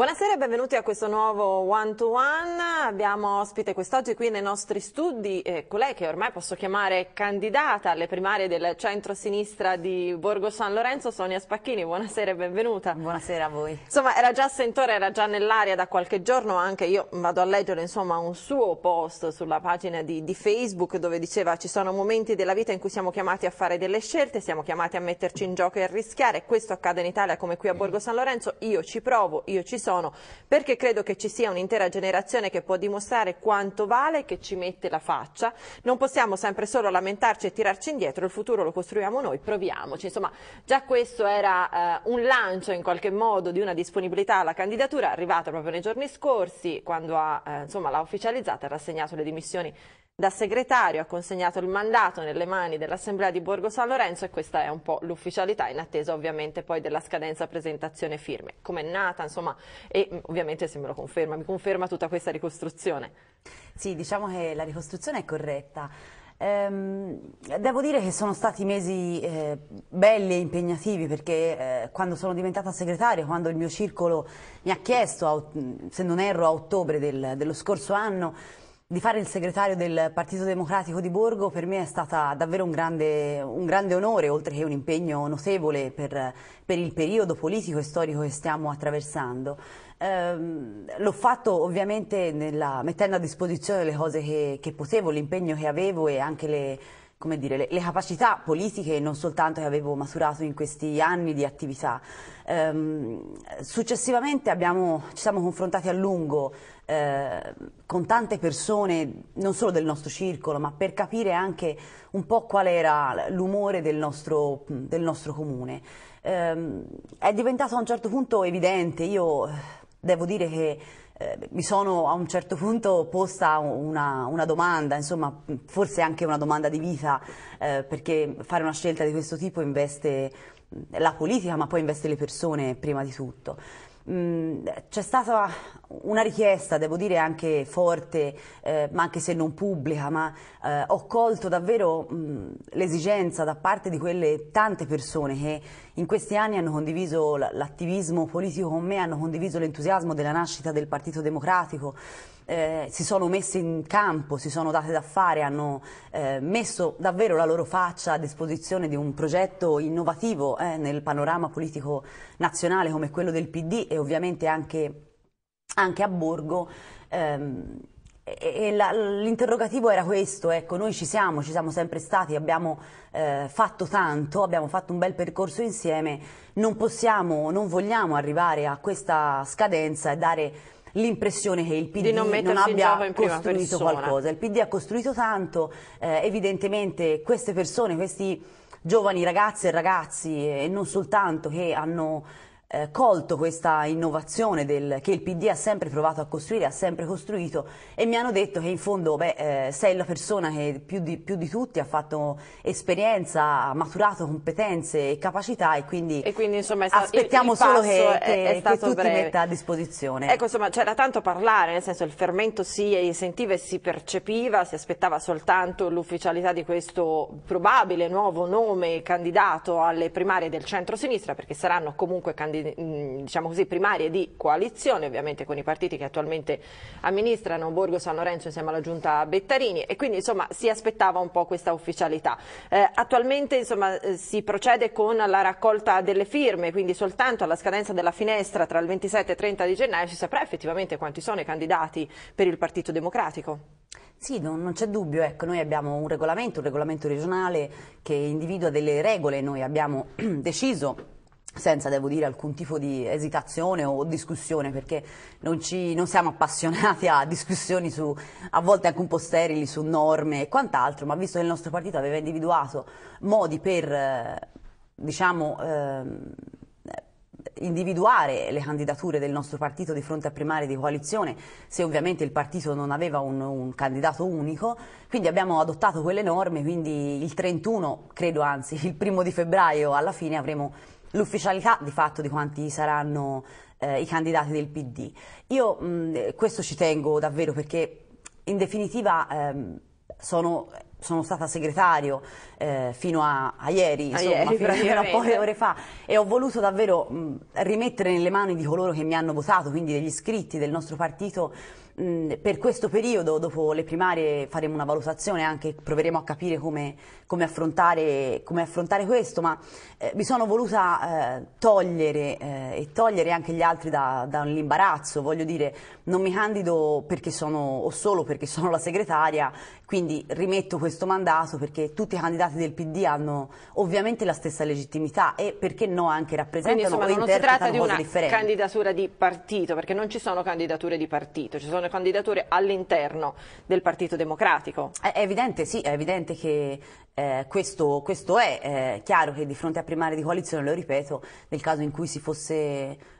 Buonasera e benvenuti a questo nuovo One to One. Abbiamo ospite quest'oggi qui nei nostri studi eh, colei che ormai posso chiamare candidata alle primarie del centro-sinistra di Borgo San Lorenzo, Sonia Spacchini. Buonasera e benvenuta. Buonasera a voi. Insomma, era già sentore, era già nell'aria da qualche giorno, anche io vado a leggere insomma, un suo post sulla pagina di, di Facebook dove diceva ci sono momenti della vita in cui siamo chiamati a fare delle scelte, siamo chiamati a metterci in gioco e a rischiare. Questo accade in Italia come qui a Borgo San Lorenzo. Io ci provo, io ci sono sono, perché credo che ci sia un'intera generazione che può dimostrare quanto vale, che ci mette la faccia. Non possiamo sempre solo lamentarci e tirarci indietro, il futuro lo costruiamo noi, proviamoci. Insomma, già questo era eh, un lancio in qualche modo di una disponibilità alla candidatura arrivata proprio nei giorni scorsi, quando eh, l'ha eh, ufficializzata e rassegnato le dimissioni da segretario ha consegnato il mandato nelle mani dell'Assemblea di Borgo San Lorenzo e questa è un po' l'ufficialità in attesa ovviamente poi della scadenza presentazione firme. Com'è nata, insomma, e mm, ovviamente se me lo conferma, mi conferma tutta questa ricostruzione. Sì, diciamo che la ricostruzione è corretta. Ehm, devo dire che sono stati mesi eh, belli e impegnativi perché eh, quando sono diventata segretaria, quando il mio circolo mi ha chiesto, a, se non erro, a ottobre del, dello scorso anno, di fare il segretario del Partito Democratico di Borgo per me è stato davvero un grande, un grande, onore, oltre che un impegno notevole per, per il periodo politico e storico che stiamo attraversando. Ehm, l'ho fatto ovviamente nella, mettendo a disposizione le cose che, che potevo, l'impegno che avevo e anche le, come dire, le, le, capacità politiche non soltanto che avevo maturato in questi anni di attività. Ehm, successivamente abbiamo, ci siamo confrontati a lungo eh, con tante persone, non solo del nostro circolo, ma per capire anche un po' qual era l'umore del, del nostro, comune. Ehm, è diventato a un certo punto evidente, io devo dire che eh, mi sono a un certo punto posta una, una domanda, insomma, forse anche una domanda di vita, eh, perché fare una scelta di questo tipo investe la politica, ma poi investe le persone prima di tutto c'è stata una richiesta, devo dire anche forte, eh, ma anche se non pubblica, ma eh, ho colto davvero l'esigenza da parte di quelle tante persone che in questi anni hanno condiviso l'attivismo politico con me, hanno condiviso l'entusiasmo della nascita del Partito Democratico, eh, si sono messe in campo, si sono date da fare, hanno eh, messo davvero la loro faccia a disposizione di un progetto innovativo eh, nel panorama politico nazionale come quello del PD e ovviamente anche, anche a Borgo. Ehm, l'interrogativo era questo, ecco, noi ci siamo, ci siamo sempre stati, abbiamo eh, fatto tanto, abbiamo fatto un bel percorso insieme, non possiamo, non vogliamo arrivare a questa scadenza e dare l'impressione che il PD non, non, abbia costruito qualcosa. Il PD ha costruito tanto, eh, evidentemente queste persone, questi giovani ragazze e ragazzi eh, e non soltanto che hanno eh, colto questa innovazione del, che il PD ha sempre provato a costruire, ha sempre costruito e mi hanno detto che in fondo beh, eh, sei la persona che più di, più di, tutti ha fatto esperienza, ha maturato competenze e capacità e quindi, e quindi insomma, stato, aspettiamo il, il solo che, è, che, è che tu breve. ti metta a disposizione. Ecco insomma c'era tanto parlare, nel senso il fermento si sentiva e si percepiva, si aspettava soltanto l'ufficialità di questo probabile nuovo nome candidato alle primarie del centro-sinistra perché saranno comunque candidati diciamo così, primarie di coalizione, ovviamente con i partiti che attualmente amministrano Borgo San Lorenzo insieme alla giunta Bettarini e quindi insomma, si aspettava un po' questa ufficialità. Eh, attualmente insomma, eh, si procede con la raccolta delle firme, quindi soltanto alla scadenza della finestra tra il 27 e 30 di gennaio si saprà effettivamente quanti sono i candidati per il Partito Democratico. Sì, non, non c'è dubbio, ecco, noi abbiamo un regolamento, un regolamento regionale che individua delle regole, noi abbiamo deciso senza, devo dire, alcun tipo di esitazione o discussione, perché non, ci, non siamo appassionati a discussioni su, a volte anche un po' sterili, su norme e quant'altro, ma visto che il nostro partito aveva individuato modi per, eh, diciamo, eh, individuare le candidature del nostro partito di fronte a primarie di coalizione, se ovviamente il partito non aveva un, un candidato unico, quindi abbiamo adottato quelle norme, quindi il 31, credo anzi, il primo di febbraio alla fine avremo l'ufficialità di fatto di quanti saranno eh, i candidati del PD. Io mh, questo ci tengo davvero perché in definitiva ehm, sono, sono, stata segretario eh, fino a, a ieri, a ieri, fino a poche ore fa e ho voluto davvero mh, rimettere nelle mani di coloro che mi hanno votato, quindi degli iscritti del nostro partito, per questo periodo, dopo le primarie, faremo una valutazione, anche proveremo a capire come, come, affrontare, come affrontare, questo, ma eh, mi sono voluta eh, togliere eh, e togliere anche gli altri da, da un imbarazzo, voglio dire, non mi candido perché sono, o solo perché sono la segretaria, quindi rimetto questo mandato perché tutti i candidati del PD hanno ovviamente la stessa legittimità e perché no anche rappresentano quindi, insomma, o interpretano cose differenti. non si tratta di una candidatura di partito, perché non ci sono candidature di partito, ci sono candidature all'interno del Partito Democratico. È evidente, sì, è evidente che eh, questo, questo, è eh, chiaro che di fronte a primarie di coalizione, lo ripeto, nel caso in cui si fosse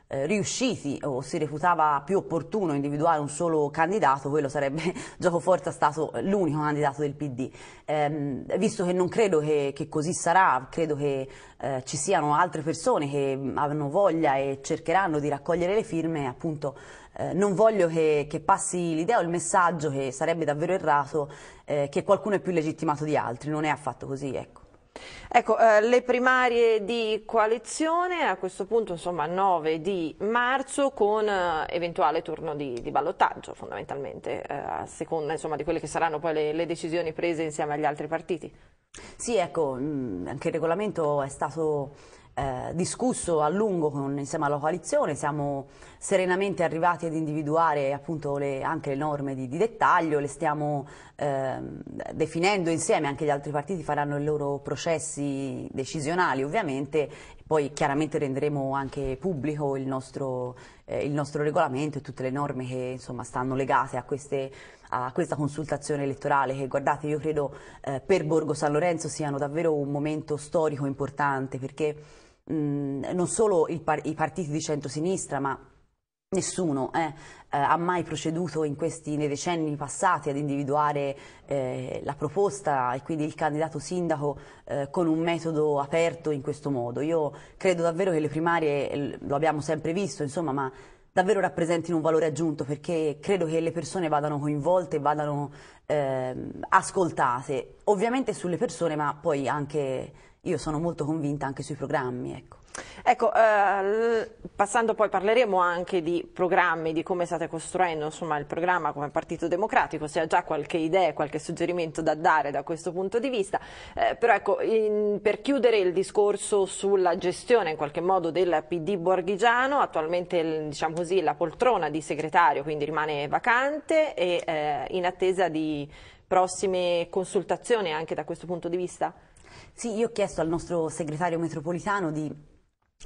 eh, riusciti o si reputava più opportuno individuare un solo candidato, quello sarebbe gioco forza stato l'unico candidato del PD. Ehm, visto che non credo che, che così sarà, credo che eh, ci siano altre persone che hanno mm, voglia e cercheranno di raccogliere le firme, appunto eh, non voglio che, che, passi l'idea o il messaggio che sarebbe davvero errato eh, che qualcuno è più legittimato di altri, non è affatto così, ecco. Ecco, eh, le primarie di coalizione a questo punto insomma 9 di marzo con eh, eventuale turno di, di ballottaggio fondamentalmente eh, a seconda insomma, di quelle che saranno poi le, le decisioni prese insieme agli altri partiti. Sì, ecco, mh, mm, anche il regolamento è stato eh, discusso a lungo con, insieme alla coalizione, siamo serenamente arrivati ad individuare appunto le, anche le norme di, di dettaglio, le stiamo eh, definendo insieme, anche gli altri partiti faranno i loro processi decisionali ovviamente, poi chiaramente renderemo anche pubblico il nostro, eh, il nostro regolamento e tutte le norme che insomma, stanno legate a, queste, a, questa consultazione elettorale che guardate io credo eh, per Borgo San Lorenzo siano davvero un momento storico importante perché non solo par i partiti di centrosinistra, ma Nessuno eh, eh, ha mai proceduto questi, nei decenni passati ad individuare eh, la proposta e quindi il candidato sindaco eh, con un metodo aperto in questo modo. Io credo davvero che le primarie, lo abbiamo sempre visto, insomma, ma davvero rappresentino un valore aggiunto perché credo che le persone vadano coinvolte, vadano ehm, ascoltate, ovviamente sulle persone ma poi anche io sono molto convinta anche sui programmi. Ecco. Ecco, eh, passando poi parleremo anche di programmi, di come state costruendo insomma, il programma come Partito Democratico, se ha già qualche idea, qualche suggerimento da dare da questo punto di vista, eh, però ecco, in, per chiudere il discorso sulla gestione in qualche modo del PD borghigiano, attualmente diciamo così, la poltrona di segretario quindi rimane vacante e eh, in attesa di prossime consultazioni anche da questo punto di vista? Sì, io ho chiesto al nostro segretario metropolitano di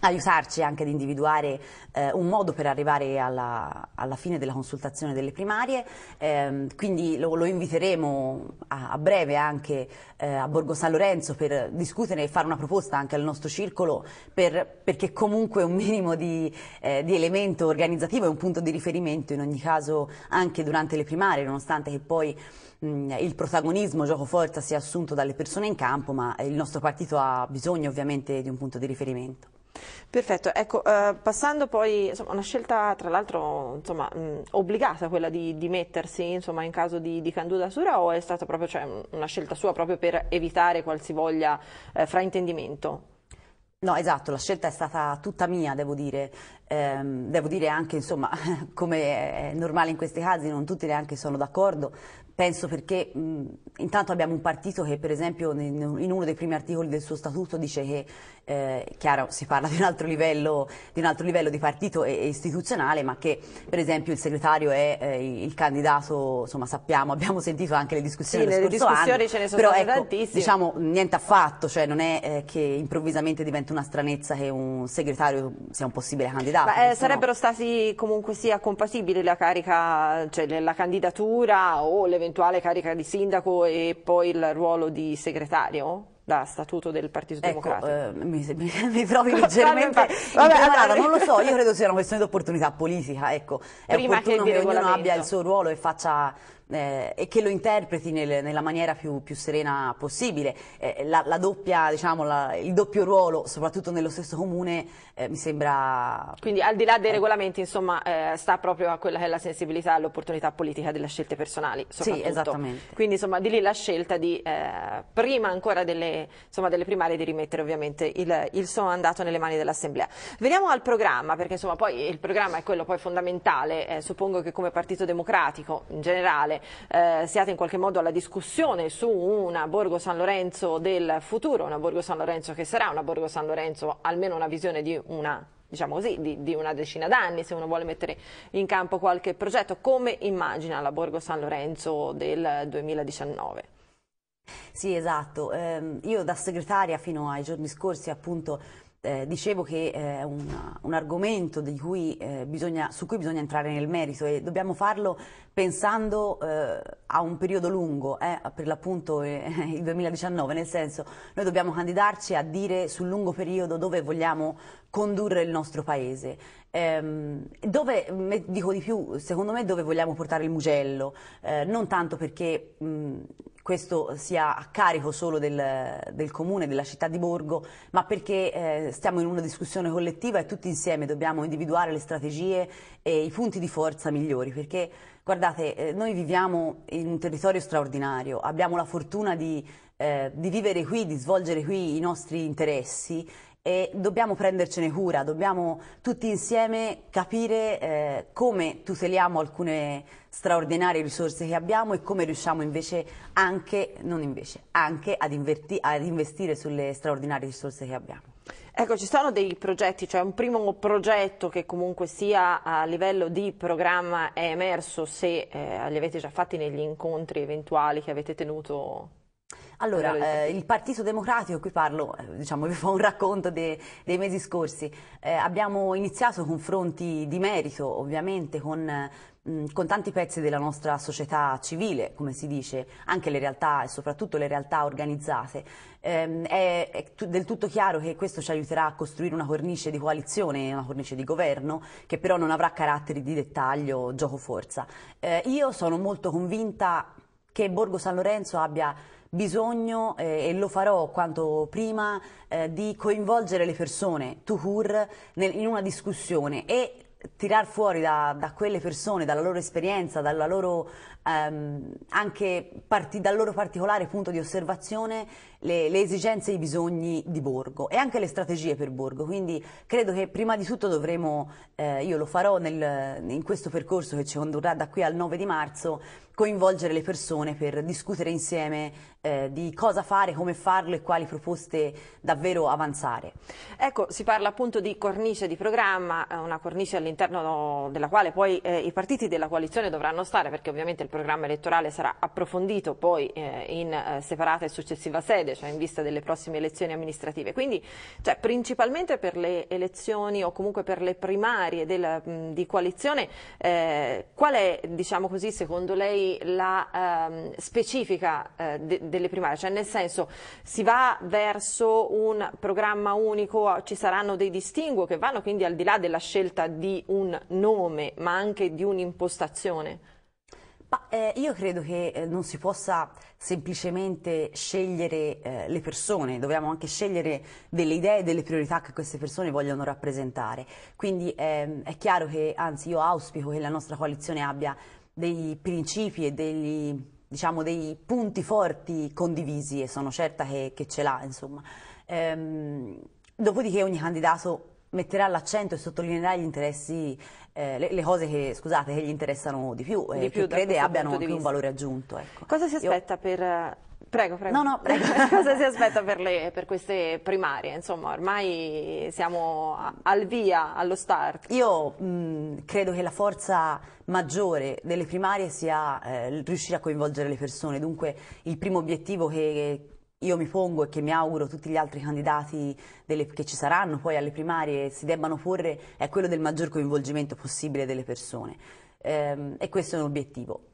aiutarci anche ad individuare eh, un modo per arrivare alla, alla, fine della consultazione delle primarie, eh, quindi lo, lo inviteremo a, a, breve anche eh, a Borgo San Lorenzo per discutere e fare una proposta anche al nostro circolo per, perché comunque un minimo di, eh, di elemento organizzativo è un punto di riferimento in ogni caso anche durante le primarie, nonostante che poi mm, il protagonismo gioco forza sia assunto dalle persone in campo, ma il nostro partito ha bisogno ovviamente di un punto di riferimento. Perfetto, ecco, eh, passando poi, insomma, una scelta tra l'altro mm, obbligata quella di, di mettersi insomma, in caso di, di candidatura o è stata proprio cioè, una scelta sua proprio per evitare qualsivoglia eh, fraintendimento? No, esatto, la scelta è stata tutta mia, devo dire. Eh, devo dire anche, insomma, come è normale in questi casi, non tutti neanche sono d'accordo, Penso perché mh, intanto abbiamo un partito che per esempio in uno dei primi articoli del suo statuto dice che, eh, chiaro si parla di un altro livello di, un altro livello di partito e, e, istituzionale, ma che per esempio il segretario è eh, il candidato, insomma sappiamo, abbiamo sentito anche le discussioni sì, dello discussioni anno, ce ne sono però ecco, tantissime. diciamo niente affatto, cioè non è eh, che improvvisamente diventa una stranezza che un segretario sia un possibile candidato. Ma, eh, sarebbero no. stati comunque sia compatibili la carica, cioè la candidatura o l'eventualità l'eventuale carica di sindaco e poi il ruolo di segretario? da Statuto del Partito ecco, Democratico. Eh, mi, mi, mi, trovi leggermente Vabbè, allora, non lo so, io credo sia una questione di opportunità politica, ecco. È Prima opportuno che, che ognuno abbia il suo ruolo e faccia eh, e che lo interpreti nel, nella maniera più, più serena possibile. Eh, la, la doppia, diciamo, la, il doppio ruolo, soprattutto nello stesso comune, eh, mi sembra... Quindi al di là dei eh. regolamenti, insomma, eh, sta proprio a quella che è la sensibilità e l'opportunità politica delle scelte personali, soprattutto. Sì, esattamente. Quindi, insomma, di lì la scelta di, eh, prima ancora delle, insomma, delle, primarie, di rimettere ovviamente il, il suo mandato nelle mani dell'Assemblea. Veniamo al programma, perché, insomma, poi il programma è quello poi fondamentale, suppongo che come Partito Democratico, in generale, settimane eh, siate in qualche modo alla discussione su una Borgo San Lorenzo del futuro, una Borgo San Lorenzo che sarà una Borgo San Lorenzo, almeno una visione di una diciamo così, di, di, una decina d'anni, se uno vuole mettere in campo qualche progetto, come immagina la Borgo San Lorenzo del 2019? Sì, esatto. Eh, io da segretaria fino ai giorni scorsi appunto eh, dicevo che eh, è un, un argomento cui, eh, bisogna, su cui bisogna entrare nel merito e dobbiamo farlo pensando eh, a un periodo lungo, eh, per l'appunto eh, il 2019, nel senso noi dobbiamo candidarci a dire sul lungo periodo dove vogliamo condurre il nostro paese. Ehm, dove, dico di più, secondo me dove vogliamo portare il Mugello, non tanto perché... Mh, mm, questo sia a carico solo del, del comune, della città di Borgo, ma perché eh, stiamo in una discussione collettiva e tutti insieme dobbiamo individuare le strategie e i punti di forza migliori, perché guardate, eh, noi viviamo in un territorio straordinario, abbiamo la fortuna di, eh, di vivere qui, di svolgere qui i nostri interessi e dobbiamo prendercene cura, dobbiamo tutti insieme capire eh, come tuteliamo alcune straordinarie risorse che abbiamo e come riusciamo invece anche, invece, anche ad, ad investire sulle straordinarie risorse che abbiamo. Ecco, ci sono dei progetti, cioè un primo progetto che comunque sia a livello di programma è emerso se eh, li avete già fatti negli incontri eventuali che avete tenuto allora, eh, il Partito Democratico, qui parlo, eh, diciamo, vi fa un racconto de, dei mesi scorsi, eh, abbiamo iniziato confronti di merito ovviamente con, mm, con tanti pezzi della nostra società civile, come si dice, anche le realtà e soprattutto le realtà organizzate. Ehm, è del tutto chiaro che questo ci aiuterà a costruire una cornice di coalizione, una cornice di governo, che però non avrà caratteri di dettaglio, gioco forza. Eh, io sono molto convinta che Borgo San Lorenzo abbia bisogno, eh, e lo farò quanto prima, eh, di coinvolgere le persone, Tuhur, nel, in una discussione e tirar fuori da, da, quelle persone, dalla loro esperienza, dalla loro, ehm, anche parti, dal loro particolare punto di osservazione le, le esigenze e i bisogni di Borgo e anche le strategie per Borgo, quindi credo che prima di tutto dovremo, eh, io lo farò nel, in questo percorso che ci condurrà da qui al 9 di marzo, coinvolgere le persone per discutere insieme eh, di cosa fare, come farlo e quali proposte davvero avanzare. Ecco, si parla appunto di cornice di programma, eh, una cornice all'interno della quale poi eh, i partiti della coalizione dovranno stare, perché ovviamente il programma elettorale sarà approfondito poi eh, in eh, separata e successiva sede cioè in vista delle prossime elezioni amministrative. Quindi cioè, principalmente per le elezioni o comunque per le primarie della, di coalizione, eh, qual è diciamo così, secondo lei la eh, specifica eh, de, delle primarie? Cioè nel senso si va verso un programma unico, ci saranno dei distinguo che vanno quindi al di là della scelta di un nome ma anche di un'impostazione? eh, io credo che eh, non si possa semplicemente scegliere eh, le persone, dobbiamo anche scegliere delle idee, delle priorità che queste persone vogliono rappresentare. Quindi ehm, è chiaro che, anzi io auspico che la nostra coalizione abbia dei principi e degli, diciamo, dei punti forti condivisi e sono certa che, che ce l'ha, insomma. Ehm, dopodiché ogni candidato metterà l'accento e sottolineerà gli interessi, eh, le, le, cose che, scusate, che, gli interessano di più e eh, che crede abbiano anche un valore aggiunto. Ecco. Cosa si aspetta Io... per... Prego, prego. No, no, prego. Cosa si aspetta per, le, per, queste primarie? Insomma, ormai siamo al via, allo start. Io mh, mm, credo che la forza maggiore delle primarie sia eh, riuscire a coinvolgere le persone, dunque il primo obiettivo che io mi pongo e che mi auguro tutti gli altri candidati delle, che ci saranno poi alle primarie si debbano porre è quello del maggior coinvolgimento possibile delle persone ehm, e questo è un obiettivo.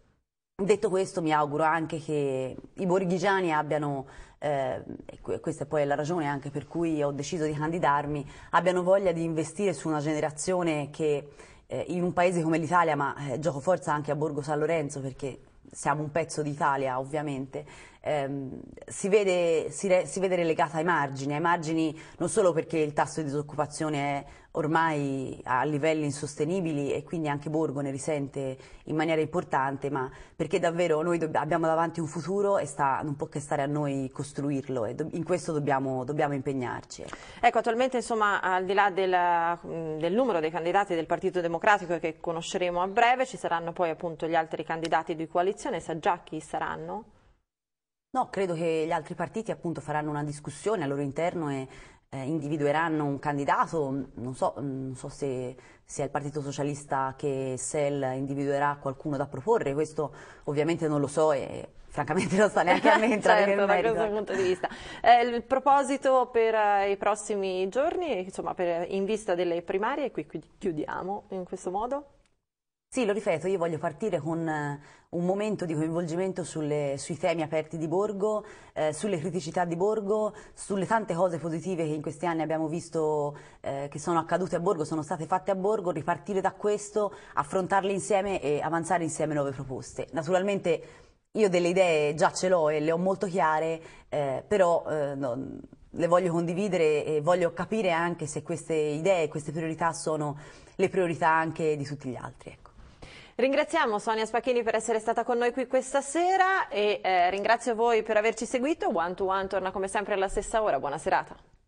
Detto questo mi auguro anche che i borghigiani abbiano, eh, e questa è la ragione anche per cui ho deciso di candidarmi, abbiano voglia di investire su una generazione che eh, in un paese come l'Italia, ma eh, gioco forza anche a Borgo San Lorenzo perché siamo un pezzo d'Italia ovviamente, ehm, si, vede, si, re, si, vede, relegata ai margini, ai margini non solo perché il tasso di disoccupazione è ormai a livelli insostenibili e quindi anche Borgo ne risente in maniera importante, ma perché davvero noi abbiamo davanti un futuro e sta, non può che stare a noi costruirlo e in questo dobbiamo, dobbiamo impegnarci. Ecco. ecco, attualmente insomma al di là del, del numero dei candidati del Partito Democratico che conosceremo a breve, ci saranno poi appunto gli altri candidati di coalizione, sa già chi saranno? No, credo che gli altri partiti appunto faranno una discussione al loro interno e eh, individueranno un candidato, non so, mm, non so se sia il Partito Socialista che SEL individuerà qualcuno da proporre, questo ovviamente non lo so e francamente non sta neanche a me entrare certo, nel da questo punto di vista. Eh, il proposito per eh, i prossimi giorni, insomma per, in vista delle primarie, qui, qui chiudiamo in questo modo? Sì, lo ripeto, io voglio partire con eh, un momento di coinvolgimento sulle, sui temi aperti di Borgo, eh, sulle criticità di Borgo, sulle tante cose positive che in questi anni abbiamo visto eh, che sono accadute a Borgo, sono state fatte a Borgo, ripartire da questo, affrontarle insieme e avanzare insieme nuove proposte. Naturalmente io delle idee già ce l'ho e le ho molto chiare, eh, però eh, no, le voglio condividere e voglio capire anche se queste idee, queste priorità sono le priorità anche di tutti gli altri. Ecco. Ringraziamo Sonia Spacchini per essere stata con noi qui questa sera e eh, ringrazio voi per averci seguito. One to One torna come sempre alla stessa ora. Buona serata.